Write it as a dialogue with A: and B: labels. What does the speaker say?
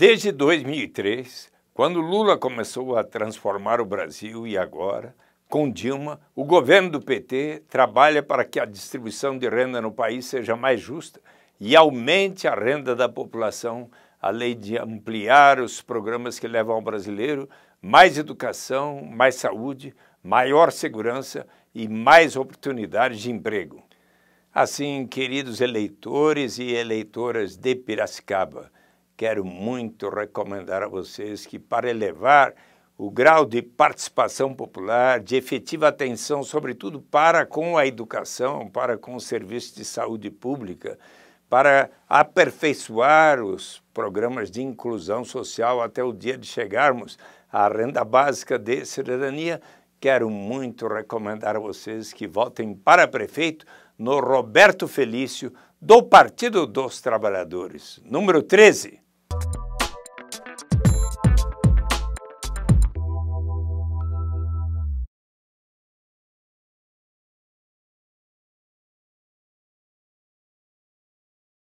A: Desde 2003, quando Lula começou a transformar o Brasil e agora, com Dilma, o governo do PT trabalha para que a distribuição de renda no país seja mais justa e aumente a renda da população, além de ampliar os programas que levam ao brasileiro mais educação, mais saúde, maior segurança e mais oportunidades de emprego. Assim, queridos eleitores e eleitoras de Piracicaba, quero muito recomendar a vocês que, para elevar o grau de participação popular, de efetiva atenção, sobretudo para com a educação, para com o serviço de saúde pública, para aperfeiçoar os programas de inclusão social até o dia de chegarmos à renda básica de cidadania, quero muito recomendar a vocês que votem para prefeito no Roberto Felício, do Partido dos Trabalhadores, número 13.